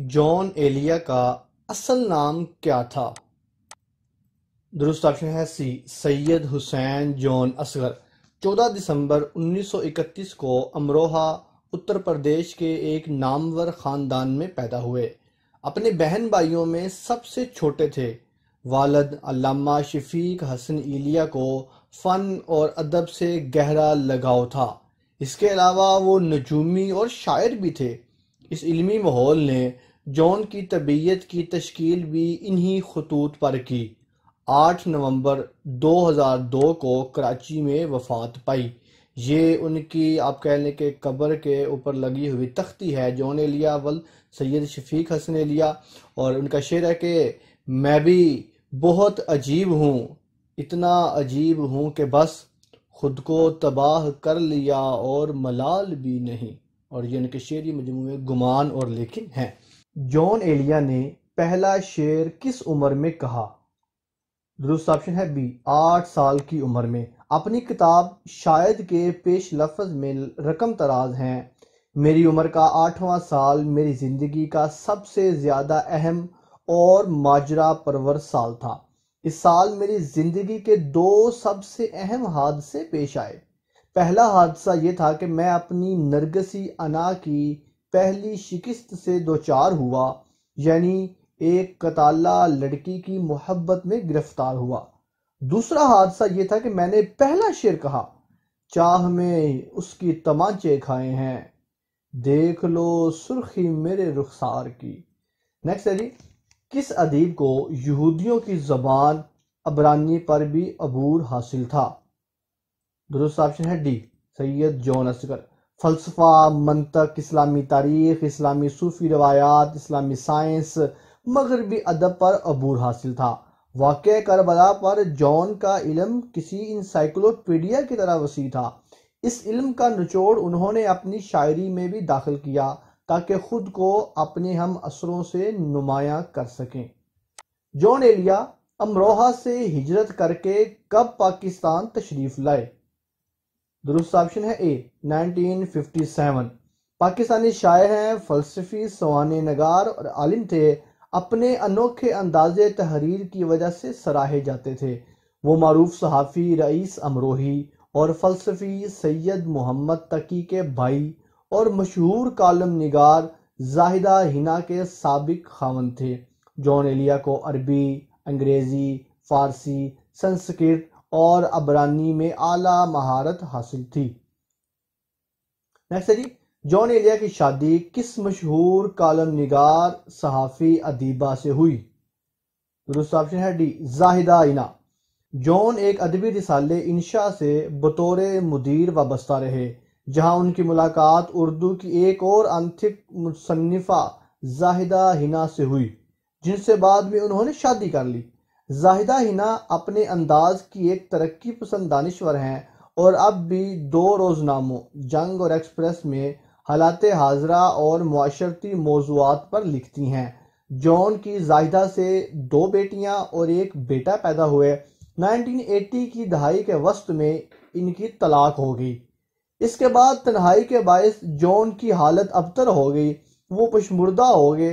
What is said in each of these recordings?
John Elia का असल नाम क्या था दुरुस्त ऑप्शन है सी सैयद हुसैन जॉन असगर 14 दिसंबर 1931 को अमरोहा उत्तर प्रदेश के एक नामवर खानदान में पैदा हुए अपने बहन भाइयों में सबसे छोटे थे वालद अल्लामा शफीक हसन इलिया को फ़न और अदब से गहरा लगाव था इसके अलावा वो नजूमी और शायर भी थे इस इलमी माहौल ने जॉन की तबीयत की तश्कील भी इन्हीं खतूत पर की आठ नवंबर 2002 को कराची में वफात पाई ये उनकी आप कह लें कि कब्र के ऊपर लगी हुई तख्ती है जॉन लिया वल सैयद शफीक हसन लिया और उनका शेर है कि मैं भी बहुत अजीब हूँ इतना अजीब हूँ कि बस खुद को तबाह कर लिया और मलाल भी नहीं और ये इनके शेरी मजमू गुमान और लेकिन हैं जॉन एलिया ने पहला शेर किस उम्र में कहा दुरुस्त ऑप्शन है बी आठ साल की उम्र में अपनी किताब शायद के पेश लफज में रकम तराज हैं मेरी उम्र का आठवां साल मेरी ज़िंदगी का सबसे ज़्यादा अहम और माजरा परवर साल था इस साल मेरी ज़िंदगी के दो सबसे अहम हादसे पेश आए पहला हादसा ये था कि मैं अपनी नरगसी अना की पहली शिकस्त से दो चार हुआ यानी एक कताला लड़की की मोहब्बत में गिरफ्तार हुआ दूसरा हादसा ये था कि मैंने पहला शेर कहा चाह में उसकी तमाचे खाए हैं देख लो सुर्खी मेरे रुखसार की नेक्स्ट है जी किस अदीब को यहूदियों की जबान अबरानी पर भी अबूर हासिल था दुरुस्त ऑप्शन है डी सैयद जॉन असगर फलसफा मंतक इस्लामी तारीख इस्लामी सूफी रवायात इस्लामी साइंस मगरबी अदब पर अबूर हासिल था वाक़ करबला पर जॉन का इलम किसी इंसाइक्लोपीडिया की तरह वसी था इस इलम का निचोड़ उन्होंने अपनी शायरी में भी दाखिल किया ताकि खुद को अपने हम असरों से नुमाया कर सकें जॉन एलिया अमरोहा से हिजरत करके कब पाकिस्तान तशरीफ़ लाए दुरुस्त ऑप्शन है ए 1957 पाकिस्तानी शायर हैं फलसफी सवान नगार और आलिम थे अपने अनोखे अंदाज तहरीर की वजह से सराहे जाते थे वो मरूफ सहाफ़ी रईस अमरोही और फलसफी सैयद मोहम्मद तकी के भाई और मशहूर कालम नगार जाहिदा हिना के सबक खावन थे जॉन एलिया को अरबी अंग्रेज़ी फ़ारसी संस्कृत और अबरानी में आला महारत हासिल थी नेक्स्ट है जी जॉन एलिया की शादी किस मशहूर कालम निगार सहाफ़ी अदीबा से हुई दुरुस्त ऑप्शन है डी जाहिदा इना जॉन एक अदबी रिसाले इंशा से बतौर मुदीर वाबस्ता रहे जहां उनकी मुलाकात उर्दू की एक और अंथिक मुसनफ़ा जाहिदा हिना से हुई जिनसे बाद में उन्होंने शादी कर ली जाहिदा हिना अपने अंदाज की एक तरक्की पसंद दानश्वर हैं और अब भी दो रोज़नामों जंग और एक्सप्रेस में हालात हाजरा और माशरती मौजूद पर लिखती हैं जॉन की जाहिदा से दो बेटियां और एक बेटा पैदा हुए 1980 की दहाई के वस्त में इनकी तलाक हो गई इसके बाद तन्हाई के बायस जॉन की हालत अबतर हो गई वो पशमुर्दा हो गए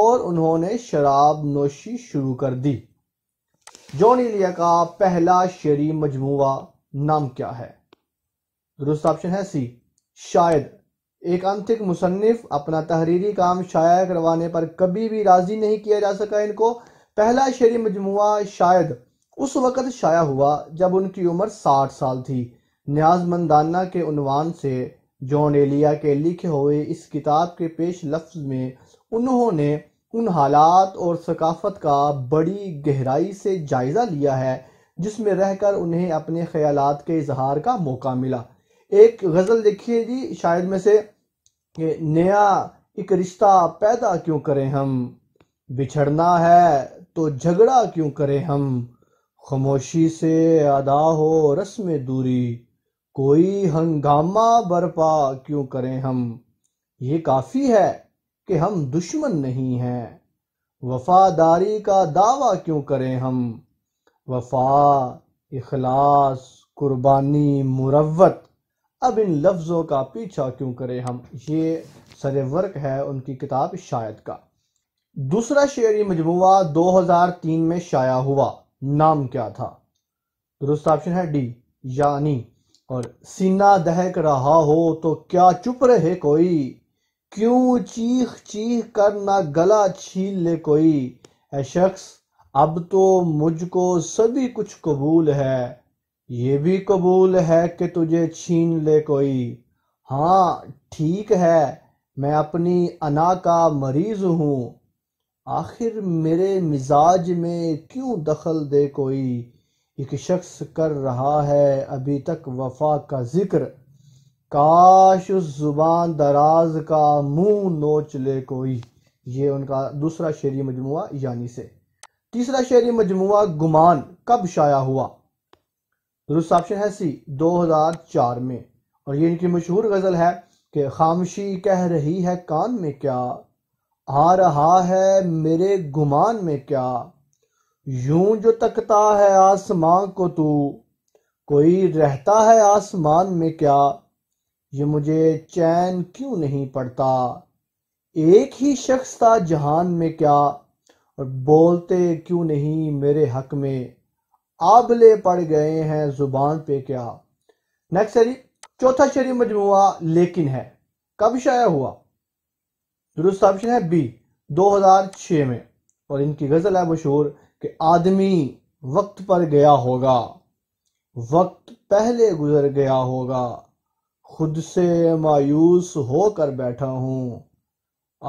और उन्होंने शराब नोशी शुरू कर दी जॉन इलिया का पहला शेरी मजमुआ नाम क्या है दुरुस्त ऑप्शन है सी शायद एक अंतिक मुसनफ अपना तहरीरी काम शाया करवाने पर कभी भी राजी नहीं किया जा सका इनको पहला शेरी मजमुआ शायद उस वक़्त शाया हुआ जब उनकी उम्र साठ साल थी न्याज मंदाना के उनवान से जॉन एलिया के लिखे हुए इस किताब के पेश लफ्ज में उन्होंने उन हालात और सकाफत का बड़ी गहराई से जायज़ा लिया है जिसमें रहकर उन्हें अपने ख्याल के इजहार का मौका मिला एक गज़ल देखिए जी शायर में से नया एक रिश्ता पैदा क्यों करें हम बिछड़ना है तो झगड़ा क्यों करें हम खामोशी से अदा हो रस्म दूरी कोई हंगामा बर्पा क्यों करें हम ये काफ़ी है कि हम दुश्मन नहीं हैं वफादारी का दावा क्यों करें हम वफा इखलास कुर्बानी मुरवत अब इन लफ्ज़ों का पीछा क्यों करें हम ये सरे वर्क है उनकी किताब शायद का दूसरा शेरी मजमू 2003 में शाया हुआ नाम क्या था दुरुस्त ऑप्शन है डी यानी और सीना दहक रहा हो तो क्या चुप रहे कोई क्यों चीख चीख कर ना गला छीन ले कोई है शख्स अब तो मुझको सभी कुछ कबूल है ये भी कबूल है कि तुझे छीन ले कोई हाँ ठीक है मैं अपनी अना का मरीज हूँ आखिर मेरे मिजाज में क्यों दखल दे कोई एक शख्स कर रहा है अभी तक वफा का जिक्र काश उस जुबान दराज का मुंह नोच ले कोई ये उनका दूसरा शेरी मजमु यानी से तीसरा शेरी मजमु गुमान कब शाया हुआ दुरुस्त ऑप्शन है सी 2004 में और ये इनकी मशहूर गज़ल है कि खामशी कह रही है कान में क्या आ रहा है मेरे गुमान में क्या यूं जो तकता है आसमां को तू कोई रहता है आसमान में क्या ये मुझे चैन क्यों नहीं पड़ता एक ही शख्स था जहान में क्या और बोलते क्यों नहीं मेरे हक में आबले पड़ गए हैं जुबान पे क्या नेक्स्ट शरीफ चौथा शरीर मजमुआ लेकिन है कब शाया हुआ दुरुस्त ऑप्शन है बी 2006 में और इनकी गजल है मशहूर कि आदमी वक्त पर गया होगा वक्त पहले गुजर गया होगा खुद से मायूस होकर बैठा हूं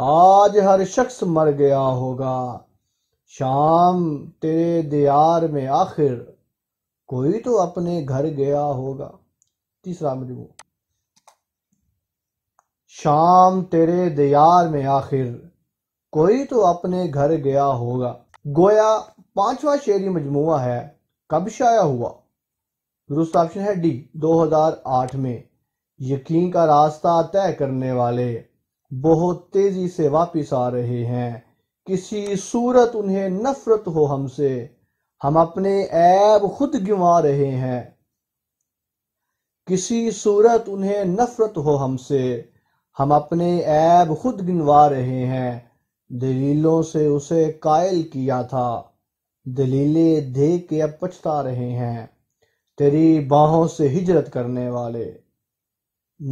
आज हर शख्स मर गया होगा शाम तेरे दियार में आखिर कोई तो अपने घर गया होगा तीसरा मजबू शाम तेरे दियार में आखिर कोई तो अपने घर गया होगा गोया पांचवा शेरी मजमु है कब शाया हुआ दुरुस्त ऑप्शन है डी 2008 में यकीन का रास्ता तय करने वाले बहुत तेजी से वापिस आ रहे हैं किसी सूरत उन्हें नफरत हो हमसे हम अपने ऐब खुद गिवा रहे हैं किसी सूरत उन्हें नफरत हो हमसे हम अपने ऐब खुद गिनवा रहे हैं दलीलों से उसे कायल किया था दलीलें दे के अब पछता रहे हैं तेरी बाहों से हिजरत करने वाले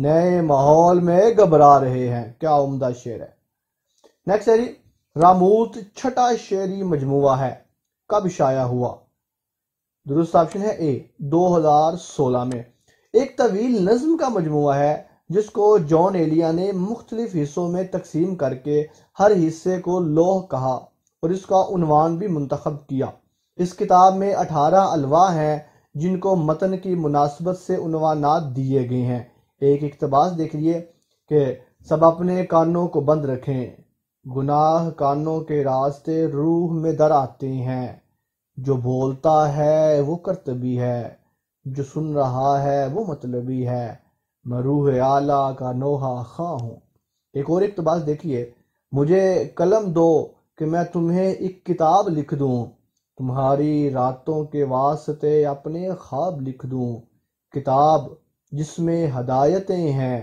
नए माहौल में घबरा रहे हैं क्या उम्दा शेर है नेक्स्ट है रामूत छठा शेरी मजमु है कब शाया हुआ दुरुस्त ऑप्शन है ए 2016 में एक तवील नज्म का मजमु है जिसको जॉन एलिया ने मुख्तलिफ हिस्सों में तकसीम करके हर हिस्से को लोह कहा और इसका उनवान भी मंतखब किया इस किताब में अठारह अलवा हैं जिनको मतन की मुनासबत से उनवानात दिए गए हैं एक इकतबास देख लिए कि सब अपने कानों को बंद रखें गुनाह कानों के रास्ते रूह में दर आते हैं जो बोलता है वो करतबी है जो सुन रहा है वो मतलबी है मैं रूह आला का नोहा खां हूँ एक और इकतबास देखिए मुझे कलम दो कि मैं तुम्हें एक किताब लिख दूँ तुम्हारी रातों के वास्ते अपने ख्वाब लिख दूँ किताब जिसमें हदायतें हैं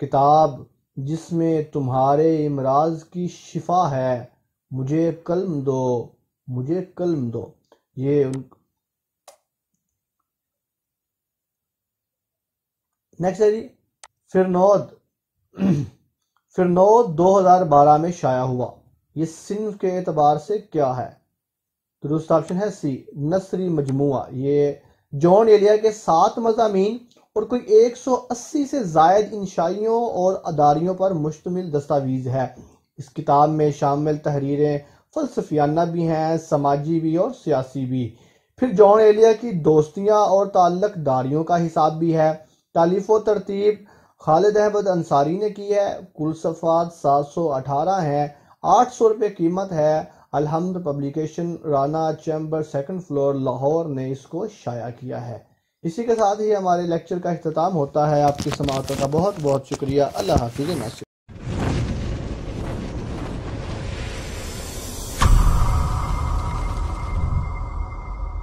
किताब जिसमें तुम्हारे इमराज की शिफा है मुझे कलम दो मुझे कलम दो ये उन नेक्स्ट है जी फिरनौद फिरनौद 2012 में शाया हुआ ये सिंफ के एतबार से क्या है दुरुस्त ऑप्शन है सी नसरी मजमुआ ये जॉन एलिया के सात मजामी और कोई 180 से जायद इंशाइयों और अदारियों पर मुश्तमिल दस्तावेज़ है इस किताब में शामिल तहरीरें फलसफियाना भी हैं समाजी भी और सियासी भी फिर जॉन एलिया की दोस्तियाँ और ताल्लक दारियों का हिसाब भी है तालीफ व तरतीब खालिद अहमद अंसारी ने की है कुल सफ़ात सात सौ अठारह हैं आठ सौ रुपये कीमत है Alhamd publication Rana chamber second floor Lahore ने इसको शाया किया है इसी के साथ ही हमारे लेक्चर का अख्ताम होता है आपकी समातों का बहुत बहुत शुक्रिया अल्लाह हाफिज़ नासिर